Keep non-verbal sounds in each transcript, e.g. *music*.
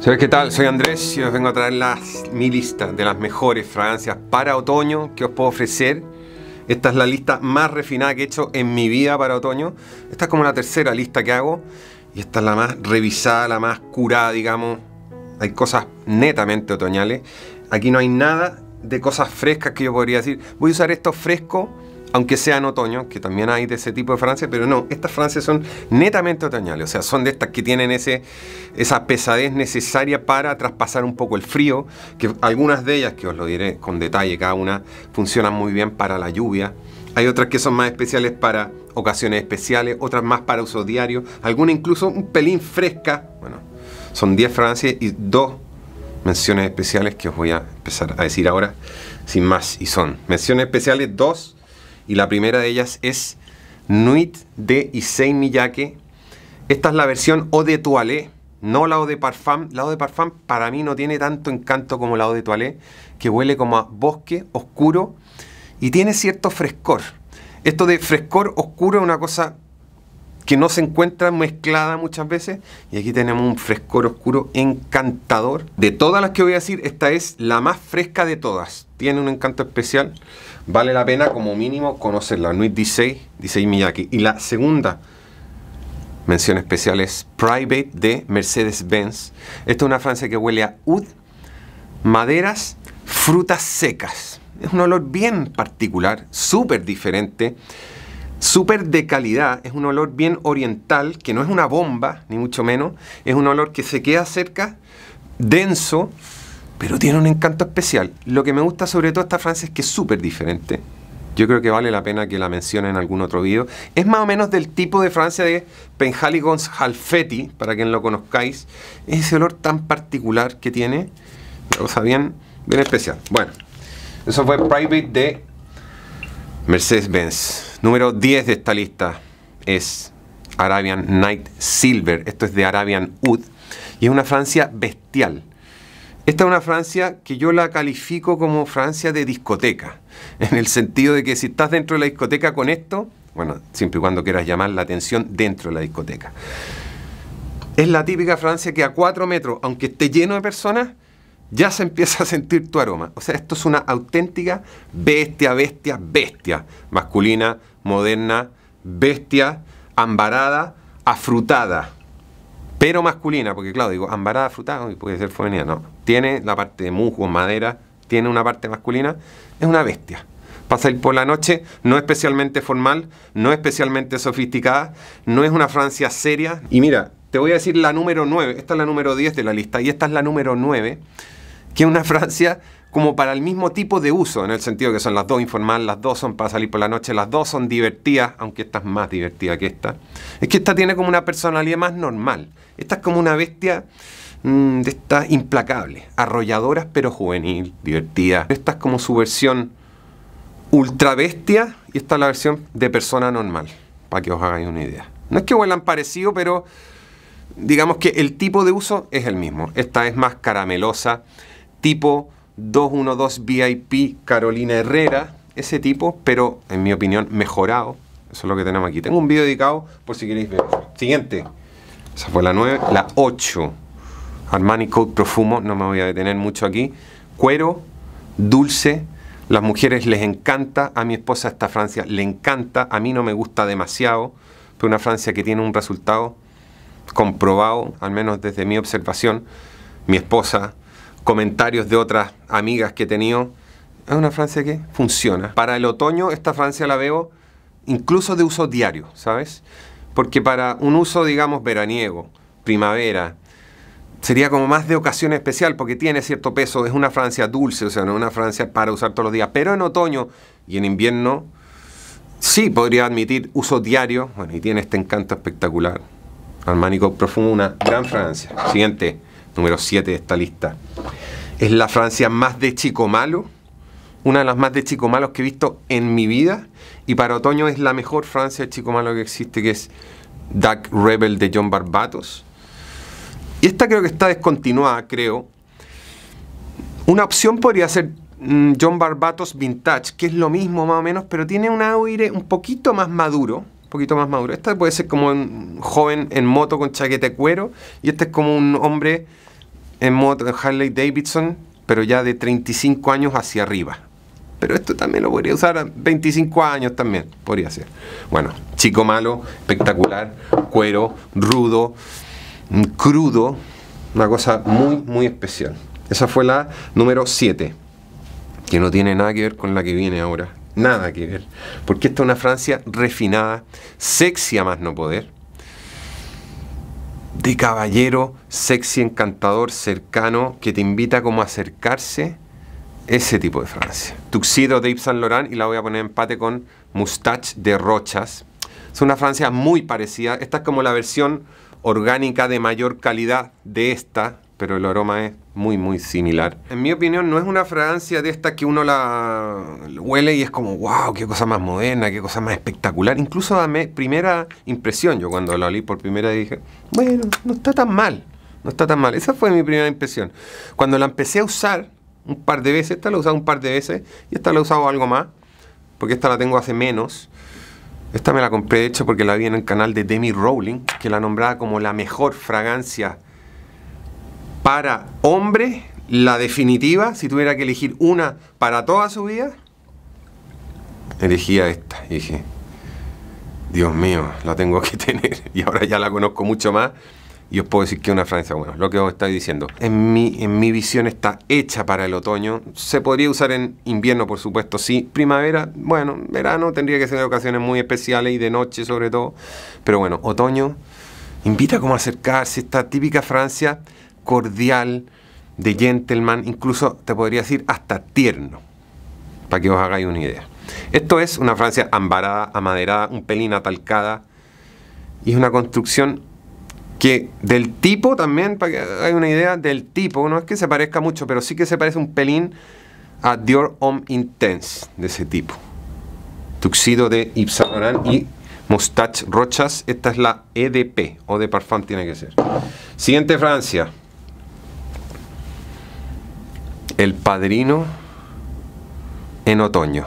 ¿Sabes ¿qué tal? Soy Andrés y os vengo a traer las, mi lista de las mejores fragancias para otoño que os puedo ofrecer. Esta es la lista más refinada que he hecho en mi vida para otoño. Esta es como la tercera lista que hago y esta es la más revisada, la más curada, digamos. Hay cosas netamente otoñales. Aquí no hay nada de cosas frescas que yo podría decir, voy a usar esto fresco aunque sea en otoño, que también hay de ese tipo de Francia, pero no, estas Francias son netamente otoñales, o sea, son de estas que tienen ese, esa pesadez necesaria para traspasar un poco el frío, que algunas de ellas, que os lo diré con detalle, cada una funcionan muy bien para la lluvia, hay otras que son más especiales para ocasiones especiales, otras más para uso diario, algunas incluso un pelín fresca, bueno, son 10 Francias y dos menciones especiales que os voy a empezar a decir ahora sin más y son menciones especiales dos y la primera de ellas es Nuit de Issei Miyake. Esta es la versión Eau de Toilette, no la Eau de Parfum. La Eau de Parfum para mí no tiene tanto encanto como la Eau de Toilette, que huele como a bosque oscuro y tiene cierto frescor. Esto de frescor oscuro es una cosa que no se encuentra mezclada muchas veces. Y aquí tenemos un frescor oscuro encantador. De todas las que voy a decir, esta es la más fresca de todas. Tiene un encanto especial. Vale la pena como mínimo conocerla. Nuit 16, 16 Miyaki. Y la segunda mención especial es Private de Mercedes-Benz. Esta es una fragancia que huele a oud, maderas, frutas secas. Es un olor bien particular, súper diferente súper de calidad, es un olor bien oriental, que no es una bomba, ni mucho menos, es un olor que se queda cerca, denso, pero tiene un encanto especial. Lo que me gusta sobre todo esta Francia es que es súper diferente. Yo creo que vale la pena que la mencionen en algún otro video. Es más o menos del tipo de Francia de Penhaligons Halfeti, para quien lo conozcáis. Ese olor tan particular que tiene, o sea, bien especial. Bueno, eso fue Private de Mercedes-Benz. Número 10 de esta lista es Arabian Night Silver. Esto es de Arabian Wood Y es una Francia bestial. Esta es una Francia que yo la califico como Francia de discoteca. *laughs* En el sentido de que si estás dentro de la discoteca con esto, bueno, siempre y cuando quieras llamar la atención dentro de la discoteca. Es la típica Francia que a 4 metros, aunque esté lleno de personas, ya se empieza a sentir tu aroma. O sea, esto es una auténtica bestia, bestia, bestia. Masculina, moderna, bestia, ambarada, afrutada. Pero masculina, porque claro, digo, ambarada, afrutada, puede ser femenina, no. Tiene la parte de musgo, madera, tiene una parte masculina, es una bestia. Pasa a ir por la noche, no especialmente formal, no especialmente sofisticada, no es una Francia seria. Y mira, te voy a decir la número 9, esta es la número 10 de la lista y esta es la número 9 que una *laughs* Francia como para el mismo tipo de uso, en el sentido que son las dos informal, las dos son para salir por la noche, las dos son divertidas, aunque esta es más divertida que esta. Es que esta tiene como una personalidad más normal. Esta es como una bestia mm, de esta arrolladoras pero juvenil, divertida. Esta es como su versión ultra bestia y esta es la versión de persona normal, para que os hagáis una idea. No es que vuelan parecido, pero digamos que el tipo de uso es el mismo. Esta es más caramelosa, tipo 212 VIP Carolina Herrera, ese tipo, pero en mi opinión mejorado. Eso es lo que tenemos aquí. Tengo un video dedicado por si queréis ver. Siguiente. Esa fue la 9. La 8. Armani Code Profumo. No me voy a detener mucho aquí. Cuero. Dulce. Las mujeres les encanta. A mi esposa esta Francia le encanta. A mí no me gusta demasiado. Pero una Francia que tiene un resultado comprobado, al menos desde mi observación. Mi esposa comentarios de otras amigas que he tenido. Es una Francia que funciona. Para el otoño esta Francia la veo incluso de uso diario, ¿sabes? Porque para un uso, digamos, veraniego, primavera, sería como más de ocasión especial porque tiene cierto peso, es una Francia dulce, o sea, no es una Francia para usar todos los días, pero en otoño y en invierno sí podría admitir uso diario, bueno, y tiene este encanto espectacular. armánico profundo, una gran Francia. Siguiente número 7 de esta lista. Es la Francia más de chico malo, una de las más de chico malos que he visto en mi vida. Y para otoño es la mejor Francia de chico malo que existe, que es Duck Rebel de John Barbatos. Y esta creo que está descontinuada, creo. Una opción podría ser mm, John Barbatos Vintage, que es lo mismo más o menos, pero tiene un aire un poquito más maduro poquito más maduro. Esta puede ser como un joven en moto con chaqueta de cuero y este es como un hombre en moto de Harley Davidson, pero ya de 35 años hacia arriba. Pero esto también lo podría usar a 25 años también, podría ser. Bueno, chico malo, espectacular, cuero, rudo, crudo, una cosa muy, muy especial. Esa fue la número 7, que no tiene nada que ver con la que viene ahora, nada que ver. Porque esta es una Francia refinada, sexy a más no poder, de caballero, sexy, encantador, cercano, que te invita como a acercarse. Ese tipo de Francia. Tuxedo de Yves Saint Laurent y la voy a poner empate con Mustache de Rochas. Es una Francia muy parecida. Esta es como la versión orgánica de mayor calidad de esta, pero el aroma es muy, muy similar. En mi opinión, no es una fragancia de esta que uno la huele y es como, wow, qué cosa más moderna, qué cosa más espectacular. Incluso a primera impresión, yo cuando la olí por primera dije, bueno, no está tan mal, no está tan mal. Esa fue mi primera impresión. Cuando la empecé a usar un par de veces, esta la he usado un par de veces y esta la he usado algo más, porque esta la tengo hace menos. Esta me la compré de hecho porque la vi en el canal de Demi Rowling, que la nombraba como la mejor fragancia para hombre, la definitiva, si tuviera que elegir una para toda su vida, elegía esta. dije, Dios mío, la tengo que *laughs* tener. Y ahora ya la conozco mucho más. Y os puedo decir que es una Francia, bueno, lo que os estoy diciendo. En mi, en mi visión está hecha para el otoño. Se podría usar en invierno, por supuesto, sí. Primavera, bueno, verano tendría que ser en ocasiones muy especiales y de noche sobre todo. Pero bueno, otoño invita como a acercarse. Esta típica Francia cordial, de gentleman, incluso te podría decir hasta tierno, para que os hagáis una idea. Esto es una Francia ambarada, amaderada, un pelín atalcada, y es una construcción que del tipo también, para que hay una idea del tipo, no es que se parezca mucho, pero sí que se parece un pelín a Dior Homme Intense, de ese tipo. Tuxido de Yves y Mustache Rochas, esta es la EDP, o de Parfum tiene que ser. Siguiente Francia. El padrino en otoño.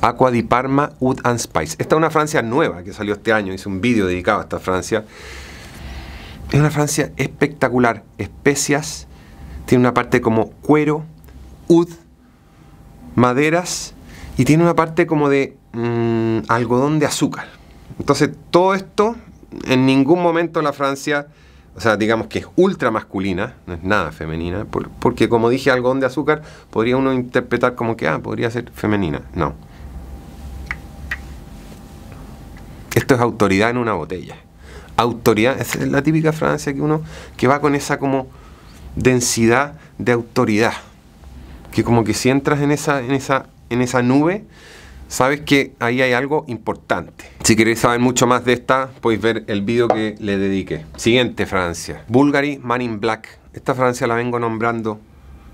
Aqua di Parma, Wood and Spice. Esta es una Francia nueva que salió este año. Hice un vídeo dedicado a esta Francia. Es una Francia espectacular. Especias. Tiene una parte como cuero, oud, maderas. Y tiene una parte como de mm, algodón de azúcar. Entonces todo esto, en ningún momento la Francia o sea, digamos que es ultra masculina, no es nada femenina, porque como dije algodón de azúcar, podría uno interpretar como que, ah, podría ser femenina. No. Esto es autoridad en una botella. Autoridad, es la típica Francia que uno, que va con esa como densidad de autoridad. Que como que si entras en esa, en esa, en esa nube, sabes que ahí hay algo importante. Si queréis saber mucho más de esta, podéis ver el vídeo que le dediqué. Siguiente Francia. Bulgari Man in Black. Esta Francia la vengo nombrando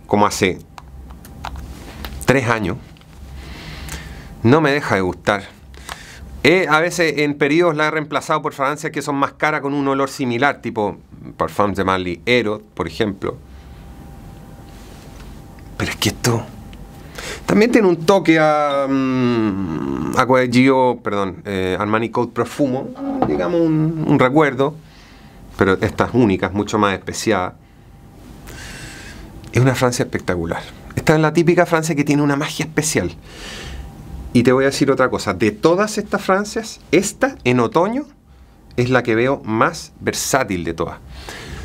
como hace tres años. No me deja de gustar. Eh, a veces en periodos la he reemplazado por fragancias que son más caras con un olor similar, tipo Parfums de Marley Erod, por ejemplo. Pero es que esto también tiene un toque a. Um, mm, Gio, perdón, eh, Armani Code Profumo, digamos un, recuerdo, pero esta es única, mucho más especial. Es una Francia espectacular. Esta es la típica Francia que tiene una magia especial. Y te voy a decir otra cosa, de todas estas Francias, esta en otoño es la que veo más versátil de todas.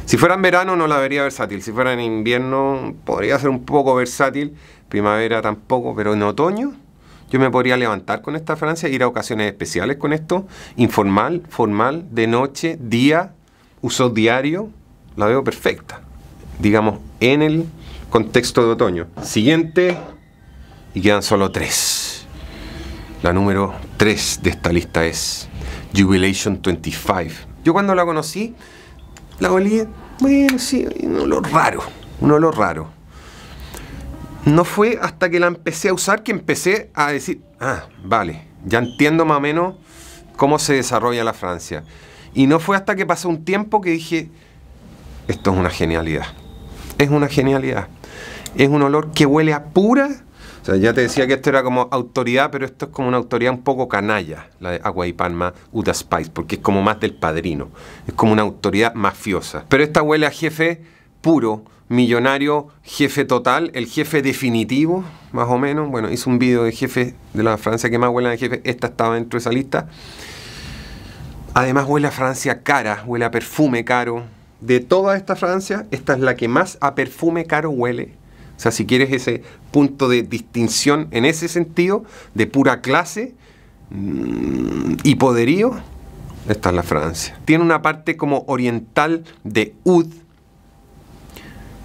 Si fuera en verano no la vería versátil, si fuera en invierno podría ser un poco versátil, primavera tampoco, pero en otoño yo me podría levantar con esta Francia, ir a ocasiones especiales con esto, informal, formal, de noche, día, uso diario, la veo perfecta, digamos, en el contexto de otoño. Siguiente, y quedan solo tres. La número 3 de esta lista es Jubilation 25. Yo cuando la conocí la olía, bueno, sí, un olor raro, un olor raro. No fue hasta que la empecé a usar que empecé a decir, ah, vale, ya entiendo más o menos cómo se desarrolla la Francia. Y no fue hasta que pasó un tiempo que dije, esto es una genialidad. Es una genialidad. Es un olor que huele a pura ya te decía que esto era como autoridad, pero esto es como una autoridad un poco canalla, la de Agua y Palma, Uta Spice, porque es como más del padrino, es como una autoridad mafiosa. Pero esta huele a jefe puro, millonario, jefe total, el jefe definitivo, más o menos. Bueno, hice un video de jefe de la Francia que más huele a jefe, esta estaba dentro de esa lista. Además huele a Francia cara, huele a perfume caro. De toda esta Francia, esta es la que más a perfume caro huele o sea, si quieres ese punto de distinción en ese sentido, de pura clase mm, y poderío, esta es la Francia. Tiene una parte como oriental de Ud.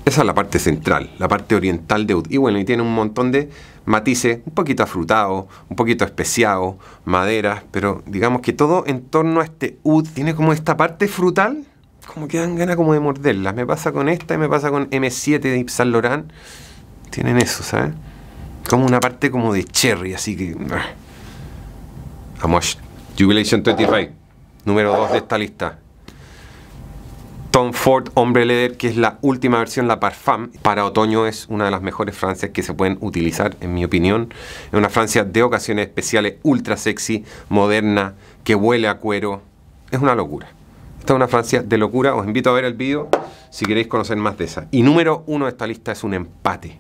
Esa es la parte central, la parte oriental de Ud. Y bueno, y tiene un montón de matices, un poquito afrutado, un poquito especiado, maderas, pero digamos que todo en torno a este Ud tiene como esta parte frutal como que dan ganas como de morderlas. Me pasa con esta y me pasa con M7 de Yves Saint Laurent. Tienen eso, ¿sabes? Como una parte como de cherry, así que... Ah. Vamos. Jubilation 25, número 2 de esta lista. Tom Ford Hombre Leather, que es la última versión, la Parfum, para otoño es una de las mejores francias que se pueden utilizar, en mi opinión. Es una francia de ocasiones especiales, ultra sexy, moderna, que huele a cuero. Es una locura. Esta es una Francia de locura, os invito a ver el vídeo si queréis conocer más de esa. Y número uno de esta lista es un empate.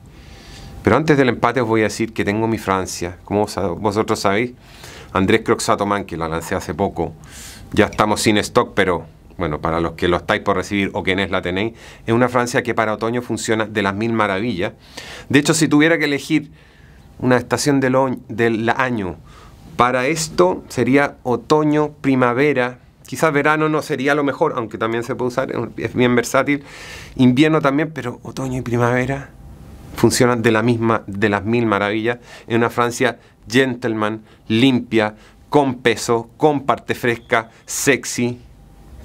Pero antes del empate os voy a decir que tengo mi Francia. Como vosotros sabéis, Andrés Croxatoman, que la lancé hace poco, ya estamos sin stock, pero bueno, para los que lo estáis por recibir o quienes la tenéis, es una Francia que para otoño funciona de las mil maravillas. De hecho, si tuviera que elegir una estación del, del año para esto, sería otoño, primavera, Quizás verano no sería lo mejor, aunque también se puede usar, es bien versátil. Invierno también, pero otoño y primavera funcionan de la misma, de las mil maravillas, en una Francia gentleman, limpia, con peso, con parte fresca, sexy.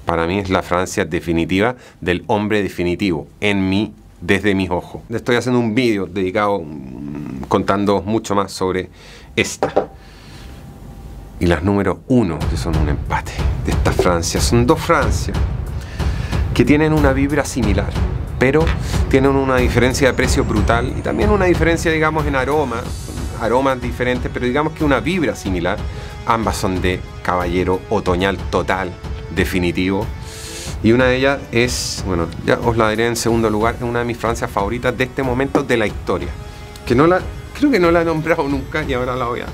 Para mí es la Francia definitiva del hombre definitivo, en mí, desde mis ojos. Estoy haciendo un vídeo dedicado mm, contando mucho más sobre esta y las número uno, que son un empate de esta Francia. Son dos Francias que tienen una vibra similar, pero tienen una diferencia de precio brutal y también una diferencia, digamos, en aroma, aromas diferentes, pero digamos que una vibra similar. Ambas son de caballero otoñal total, definitivo. Y una de ellas es, bueno, ya os la diré en segundo lugar, es una de mis Francias favoritas de este momento de la historia. Que no la, creo que no la he nombrado nunca y ahora la voy a,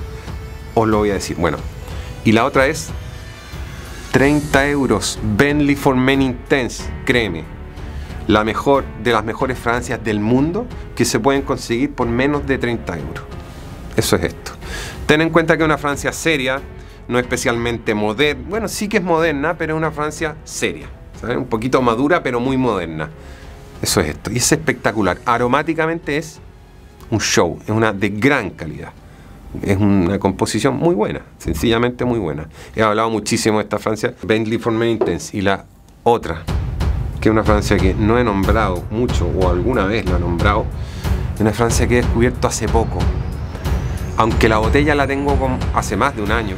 os lo voy a decir. Bueno, y la otra es 30 euros. Bentley for Men Intense, créeme. La mejor de las mejores fragancias del mundo que se pueden conseguir por menos de 30 euros. Eso es esto. Ten en cuenta que una Francia seria, no especialmente moderna, bueno, sí que es moderna, pero es una Francia seria. Un poquito madura, pero muy moderna. Eso es esto. Y es espectacular. Aromáticamente es un show, es una de gran calidad es una composición muy buena, sencillamente muy buena. He hablado muchísimo de esta Francia, Bentley for Maintenance, y la otra, que es una Francia que no he nombrado mucho o alguna vez la he nombrado, una Francia que he descubierto hace poco. Aunque la botella la tengo hace más de un año,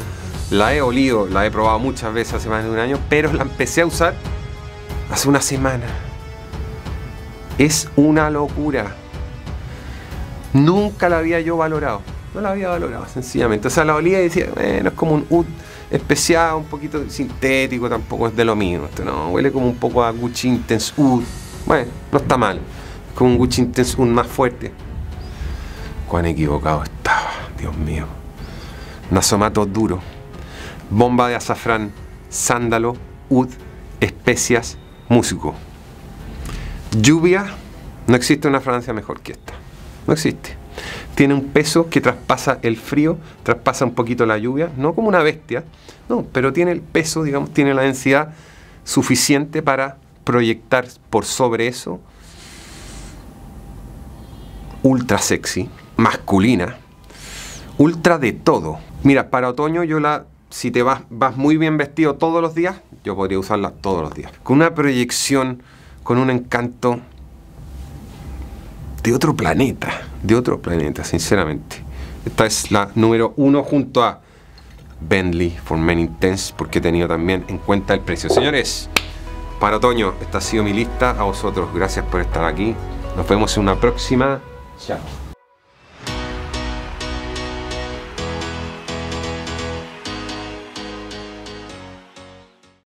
la he olido, la he probado muchas veces hace más de un año, pero la empecé a usar hace una semana. Es una locura. Nunca la había yo valorado. No la había valorado, sencillamente. O sea, la olía y decía, bueno, es como un oud especial, un poquito sintético, tampoco es de lo mismo, Esto no, huele como un poco a Gucci Intense Oud. Bueno, no está mal. Como un Gucci Intense Oud más fuerte. Cuán equivocado estaba, Dios mío. Nasomato duro. Bomba de azafrán, sándalo, oud, especias, músico. Lluvia, no existe una Francia mejor que esta. No existe. Tiene un peso que traspasa el frío, traspasa un poquito la lluvia, no como una bestia, no, pero tiene el peso, digamos, tiene la densidad suficiente para proyectar por sobre eso ultra sexy, masculina, ultra de todo. Mira, para otoño yo la si te vas vas muy bien vestido todos los días, yo podría usarla todos los días. Con una proyección, con un encanto de otro planeta de otro planeta, sinceramente. Esta es la número uno junto a Bentley for Men Intense, porque he tenido también en cuenta el precio. Señores, para otoño, esta ha sido mi lista. A vosotros, gracias por estar aquí. Nos vemos en una próxima. Chao.